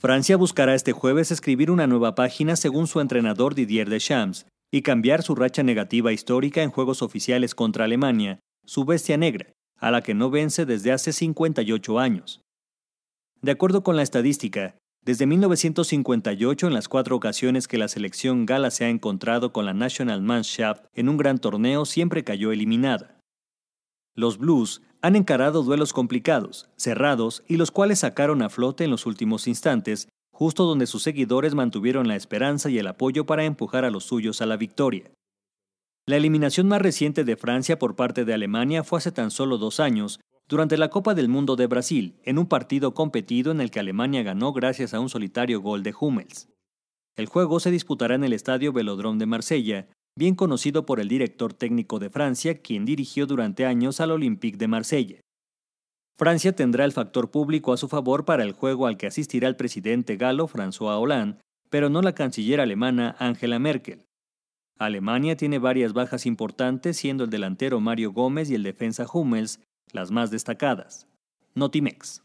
Francia buscará este jueves escribir una nueva página según su entrenador Didier Deschamps y cambiar su racha negativa histórica en juegos oficiales contra Alemania, su bestia negra, a la que no vence desde hace 58 años. De acuerdo con la estadística, desde 1958 en las cuatro ocasiones que la selección gala se ha encontrado con la National Mannschaft en un gran torneo siempre cayó eliminada. Los Blues han encarado duelos complicados, cerrados y los cuales sacaron a flote en los últimos instantes, justo donde sus seguidores mantuvieron la esperanza y el apoyo para empujar a los suyos a la victoria. La eliminación más reciente de Francia por parte de Alemania fue hace tan solo dos años, durante la Copa del Mundo de Brasil, en un partido competido en el que Alemania ganó gracias a un solitario gol de Hummels. El juego se disputará en el Estadio Velodrome de Marsella, bien conocido por el director técnico de Francia, quien dirigió durante años al Olympique de Marsella. Francia tendrá el factor público a su favor para el juego al que asistirá el presidente galo François Hollande, pero no la canciller alemana Angela Merkel. Alemania tiene varias bajas importantes, siendo el delantero Mario Gómez y el defensa Hummels las más destacadas. Notimex.